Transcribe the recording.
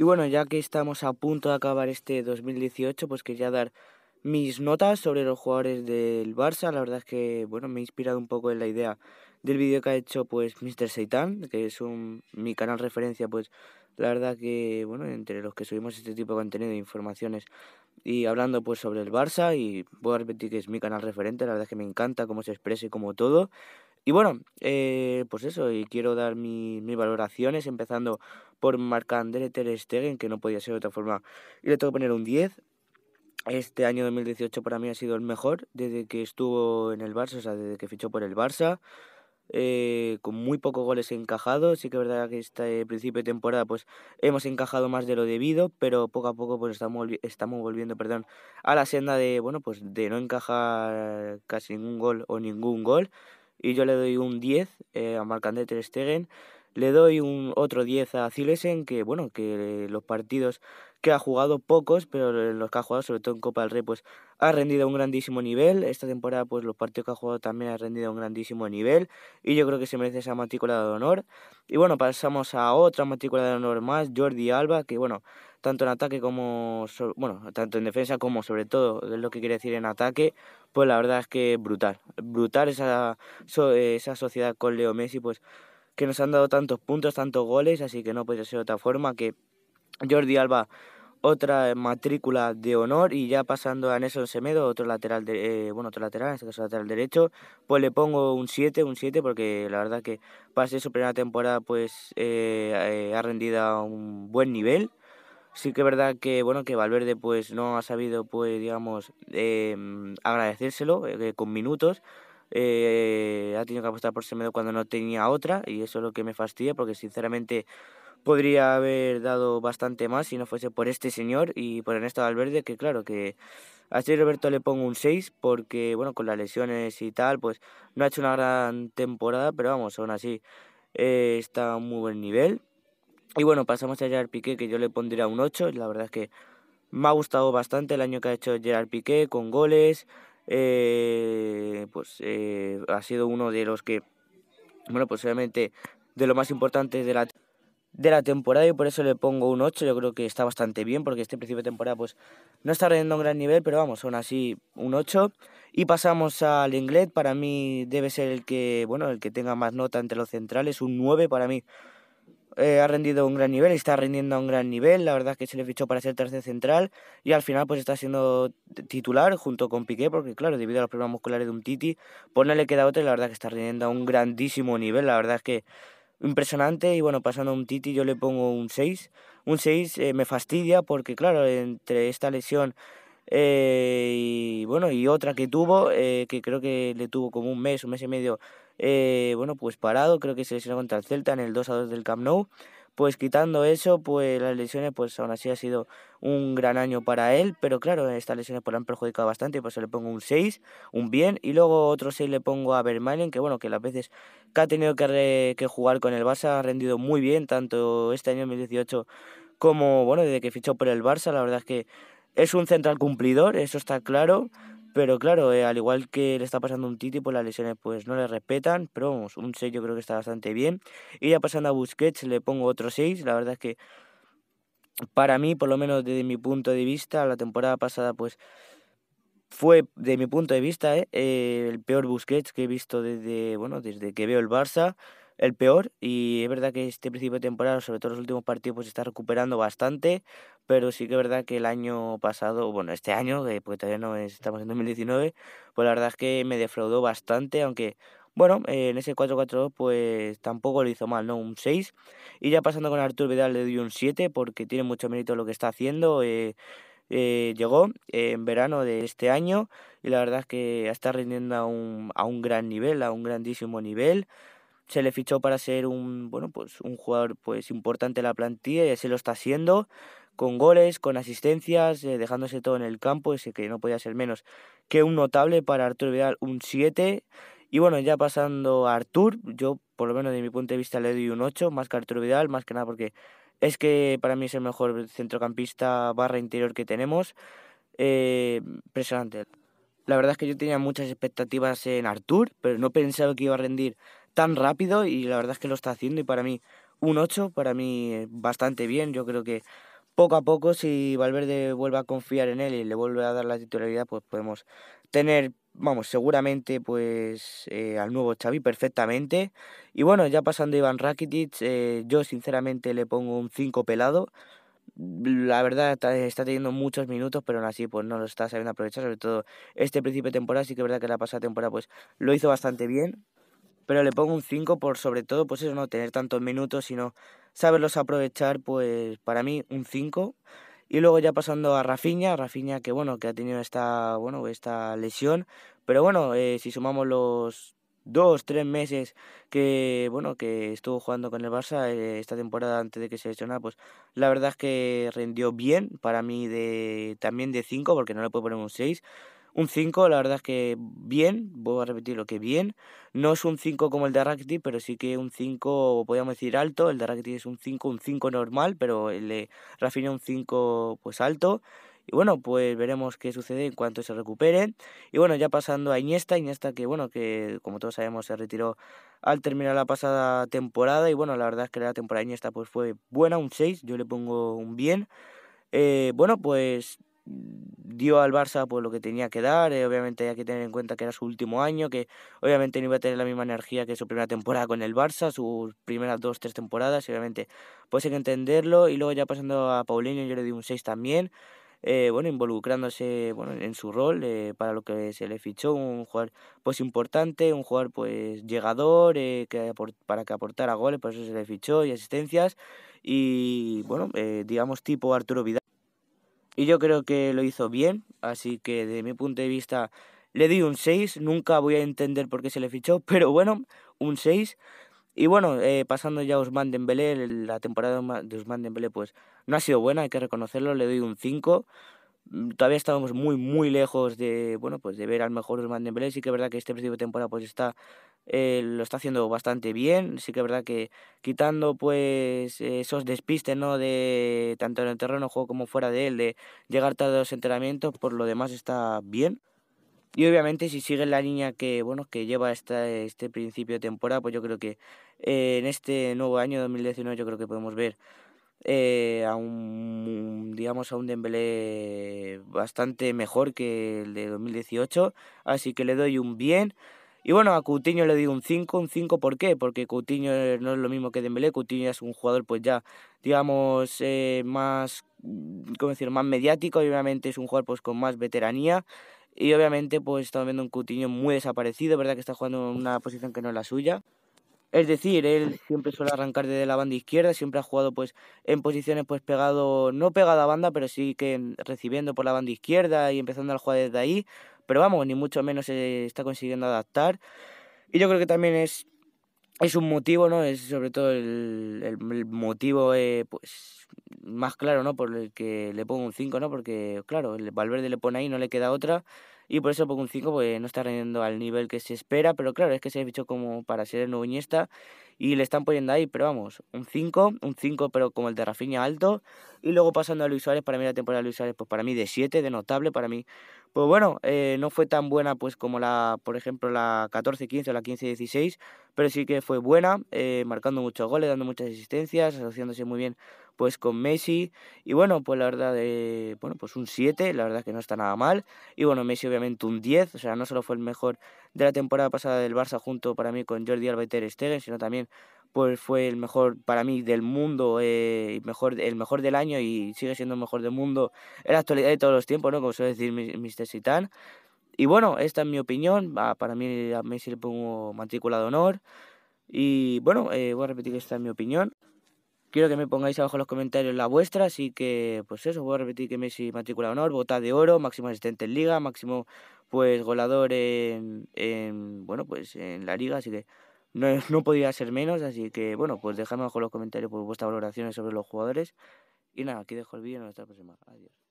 Y bueno, ya que estamos a punto de acabar este 2018, pues quería dar mis notas sobre los jugadores del Barça. La verdad es que, bueno, me he inspirado un poco en la idea del vídeo que ha hecho, pues, Mr. Seitan, que es un, mi canal referencia, pues, la verdad que, bueno, entre los que subimos este tipo de contenido, e informaciones y hablando, pues, sobre el Barça. Y puedo repetir que es mi canal referente, la verdad es que me encanta cómo se expresa y como todo. Y bueno, eh, pues eso, y quiero dar mis valoraciones, empezando por Marc-André Ter Stegen, que no podía ser de otra forma. Y le tengo que poner un 10. Este año 2018 para mí ha sido el mejor desde que estuvo en el Barça, o sea, desde que fichó por el Barça. Eh, con muy pocos goles encajados. Sí que es verdad que este principio de temporada pues hemos encajado más de lo debido, pero poco a poco pues estamos, estamos volviendo perdón, a la senda de bueno pues de no encajar casi ningún gol o ningún gol y yo le doy un 10 eh, a marc Stegen. Le doy un otro 10 a Zilesen, que bueno, que eh, los partidos que ha jugado pocos, pero los que ha jugado, sobre todo en Copa del Rey, pues ha rendido un grandísimo nivel. Esta temporada, pues los partidos que ha jugado también ha rendido un grandísimo nivel. Y yo creo que se merece esa matrícula de honor. Y bueno, pasamos a otra matrícula de honor más, Jordi Alba, que bueno, tanto en ataque como, bueno, tanto en defensa como sobre todo, es lo que quiere decir en ataque, pues la verdad es que brutal. Brutal esa, esa sociedad con Leo Messi, pues que nos han dado tantos puntos, tantos goles, así que no puede ser de otra forma que Jordi Alba otra matrícula de honor y ya pasando a Nelson Semedo, otro lateral, de, eh, bueno, otro lateral, en este caso lateral derecho, pues le pongo un 7, un 7 porque la verdad que para su primera temporada pues eh, eh, ha rendido a un buen nivel sí que es verdad que bueno que Valverde pues no ha sabido pues digamos em, agradecérselo eh, con minutos eh, ha tenido que apostar por Semedo cuando no tenía otra y eso es lo que me fastidia porque sinceramente podría haber dado bastante más si no fuese por este señor y por Ernesto Valverde que claro que a este Roberto le pongo un 6 porque bueno con las lesiones y tal pues no ha hecho una gran temporada pero vamos aún así eh, está a un muy buen nivel y bueno, pasamos a Gerard Piqué, que yo le pondría un 8. La verdad es que me ha gustado bastante el año que ha hecho Gerard Piqué con goles. Eh, pues eh, ha sido uno de los que, bueno, posiblemente pues de lo más importante de la, de la temporada y por eso le pongo un 8. Yo creo que está bastante bien porque este principio de temporada pues no está rendiendo un gran nivel, pero vamos, son así un 8. Y pasamos al inglés. Para mí debe ser el que, bueno, el que tenga más nota entre los centrales, un 9 para mí eh, ha rendido un gran nivel, está rindiendo a un gran nivel, la verdad es que se le fichó para ser tercer central y al final pues está siendo titular junto con Piqué, porque claro, debido a los problemas musculares de un Titi, pues no le queda otro y la verdad es que está rindiendo a un grandísimo nivel, la verdad es que impresionante y bueno, pasando a un Titi yo le pongo un 6, un 6 eh, me fastidia porque claro, entre esta lesión eh, y bueno, y otra que tuvo, que creo que le tuvo como un mes, un mes y medio eh, bueno, pues parado, creo que se lesionó contra el Celta en el 2 a 2 del Camp Nou. Pues quitando eso, pues las lesiones, pues aún así ha sido un gran año para él, pero claro, estas lesiones pues, han perjudicado bastante, pues se le pongo un 6, un bien, y luego otro 6 le pongo a Vermaelen, que bueno, que las veces que ha tenido que, que jugar con el Barça ha rendido muy bien, tanto este año 2018 como, bueno, desde que fichó por el Barça, la verdad es que es un central cumplidor, eso está claro, pero claro, eh, al igual que le está pasando a un Titi, pues las lesiones pues no le respetan, pero vamos, un 6 yo creo que está bastante bien. Y ya pasando a Busquets, le pongo otro 6, la verdad es que para mí, por lo menos desde mi punto de vista, la temporada pasada pues fue, de mi punto de vista, eh, eh, el peor Busquets que he visto desde, bueno, desde que veo el Barça el peor y es verdad que este principio de temporada, sobre todo los últimos partidos, pues está recuperando bastante, pero sí que es verdad que el año pasado, bueno, este año, porque todavía no estamos en 2019, pues la verdad es que me defraudó bastante, aunque bueno, en ese 4-4-2 pues tampoco lo hizo mal, ¿no? Un 6. Y ya pasando con Artur Vidal le doy un 7 porque tiene mucho mérito lo que está haciendo. Eh, eh, llegó en verano de este año y la verdad es que está rindiendo a un, a un gran nivel, a un grandísimo nivel se le fichó para ser un, bueno, pues un jugador pues, importante en la plantilla y así lo está haciendo, con goles, con asistencias, eh, dejándose todo en el campo, ese que no podía ser menos que un notable para Arturo Vidal, un 7. Y bueno, ya pasando a Artur, yo por lo menos de mi punto de vista le doy un 8, más que Arturo Vidal, más que nada porque es que para mí es el mejor centrocampista barra interior que tenemos. Eh, impresionante. La verdad es que yo tenía muchas expectativas en Artur, pero no pensaba que iba a rendir tan rápido y la verdad es que lo está haciendo y para mí un 8, para mí bastante bien. Yo creo que poco a poco si Valverde vuelve a confiar en él y le vuelve a dar la titularidad, pues podemos tener, vamos, seguramente pues eh, al nuevo Xavi perfectamente. Y bueno, ya pasando Iván Rakitic, eh, yo sinceramente le pongo un 5 pelado. La verdad está, está, teniendo muchos minutos, pero aún así pues no lo está sabiendo aprovechar, sobre todo este principio de temporada, sí que es verdad que la pasada temporada pues lo hizo bastante bien, pero le pongo un 5 por sobre todo, pues eso, no tener tantos minutos, sino saberlos aprovechar, pues para mí un 5. Y luego ya pasando a rafiña Rafinha que bueno, que ha tenido esta, bueno, esta lesión, pero bueno, eh, si sumamos los dos, tres meses que bueno que estuvo jugando con el Barça eh, esta temporada antes de que se lesionara, pues la verdad es que rindió bien para mí de también de 5 porque no le puedo poner un 6 un 5, la verdad es que bien, voy a repetir lo que bien. No es un 5 como el de Rakti, pero sí que un 5, podríamos decir alto. El de Rakti es un 5, un 5 normal, pero el de un 5 pues alto. Y bueno, pues veremos qué sucede en cuanto se recupere. Y bueno, ya pasando a Iniesta, Iniesta que bueno, que como todos sabemos se retiró al terminar la pasada temporada. Y bueno, la verdad es que la temporada de Iniesta pues fue buena, un 6, yo le pongo un bien. Eh, bueno, pues dio al Barça pues, lo que tenía que dar. Eh, obviamente hay que tener en cuenta que era su último año, que obviamente no iba a tener la misma energía que su primera temporada con el Barça, sus primeras dos, tres temporadas, obviamente pues hay que entenderlo. Y luego ya pasando a Paulinho, yo le di un 6 también. Eh, bueno, involucrándose bueno, en su rol eh, para lo que se le fichó, un jugador pues importante, un jugador pues llegador, que para que aportara goles, por eso se le fichó y asistencias, y bueno, digamos tipo Arturo Vidal y yo creo que lo hizo bien, así que de mi punto de vista le doy un 6, nunca voy a entender por qué se le fichó, pero bueno, un 6. Y bueno, eh, pasando ya a Usman Dembélé, la temporada de Usman Dembélé pues no ha sido buena, hay que reconocerlo, le doy un 5. Mm, todavía estábamos muy muy lejos de, bueno, pues de ver al mejor Usman Dembélé, sí que es verdad que este principio temporada pues está eh, lo está haciendo bastante bien. Sí que es verdad que quitando pues eh, esos despistes, ¿no? De tanto en el terreno juego como fuera de él, de llegar tarde a los entrenamientos, por lo demás está bien. Y obviamente si sigue la línea que bueno que lleva esta, este principio de temporada, pues yo creo que eh, en este nuevo año 2019 yo creo que podemos ver a un digamos a un Dembélé bastante mejor que el de 2018, así que le doy un bien. Y bueno, a Coutinho le digo un 5, un 5 ¿por qué? Porque Coutinho eh, no es lo mismo que Dembélé, Coutinho es un jugador pues ya, digamos, eh, más, mm, ¿cómo decir? más mediático y obviamente es un jugador pues con más veteranía. Y obviamente pues estamos viendo un Coutinho muy desaparecido, ¿verdad? Que está jugando en una posición que no es la suya. Es decir, él siempre suele arrancar desde la banda izquierda, siempre ha jugado pues en posiciones pues pegado, no pegado a banda, pero sí que recibiendo por la banda izquierda y empezando a jugar desde ahí pero vamos, ni mucho menos se está consiguiendo adaptar. Y yo creo que también es, es un motivo, ¿no? Es sobre todo el, el, motivo eh, pues, más claro, ¿no? Por el que le pongo un 5, ¿no? Porque, claro, el Valverde le pone ahí, no le queda otra. Y por eso pongo un 5, pues no está rendiendo al nivel que se espera. Pero claro, es que se ha dicho como para ser el nuevo Y le están poniendo ahí, pero vamos, un 5, un 5, pero como el de Rafinha alto. Y luego pasando a Luis Suárez, para mí la temporada de Luis Suárez, pues para mí de 7, de notable, para mí pues bueno, eh, no fue tan buena pues como la, por ejemplo, la 14-15 o la 15-16, pero sí que fue buena, eh, marcando muchos goles, dando muchas asistencias, asociándose muy bien pues con Messi y bueno, pues la verdad de eh, bueno, pues un 7, la verdad que no está nada mal y bueno, Messi obviamente un 10, o sea, no solo fue el mejor de la temporada pasada del Barça junto para mí con Jordi Alba y Ter Stegen, sino también pues fue el mejor para mí del mundo, eh, mejor, el mejor del año y sigue siendo el mejor del mundo en la actualidad de todos los tiempos, ¿no? Como suele decir Mr. Zidane Y bueno, esta es mi opinión, para mí a Messi le pongo matrícula de honor. Y bueno, eh, voy a repetir que esta es mi opinión. Quiero que me pongáis abajo en los comentarios la vuestra, así que pues eso, voy a repetir que Messi matrícula de honor, bota de oro, máximo asistente en liga, máximo pues goleador en bueno pues en la liga, así que no, podía ser menos, así que bueno, pues dejadme abajo en los comentarios por pues, vuestras valoraciones sobre los jugadores. Y nada, aquí dejo el vídeo y nos vemos la próxima. Adiós.